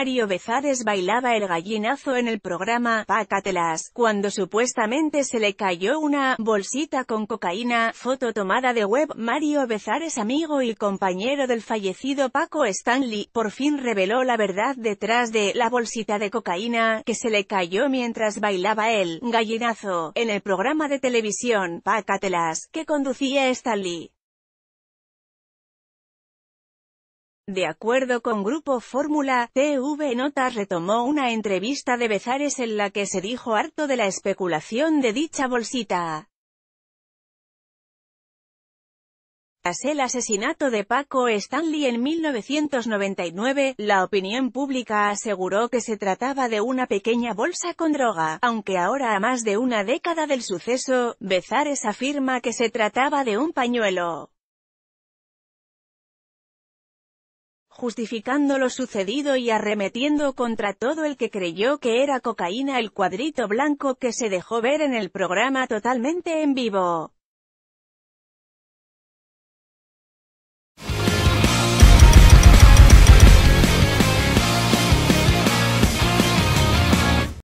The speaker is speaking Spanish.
Mario Bezares bailaba el gallinazo en el programa Pácatelas, cuando supuestamente se le cayó una bolsita con cocaína, foto tomada de web Mario Bezares amigo y compañero del fallecido Paco Stanley, por fin reveló la verdad detrás de la bolsita de cocaína, que se le cayó mientras bailaba el gallinazo, en el programa de televisión Pácatelas, que conducía Stanley. De acuerdo con Grupo Fórmula, TV Notas retomó una entrevista de Bezares en la que se dijo harto de la especulación de dicha bolsita. Tras el asesinato de Paco Stanley en 1999, la opinión pública aseguró que se trataba de una pequeña bolsa con droga, aunque ahora a más de una década del suceso, Bezares afirma que se trataba de un pañuelo. justificando lo sucedido y arremetiendo contra todo el que creyó que era cocaína el cuadrito blanco que se dejó ver en el programa totalmente en vivo.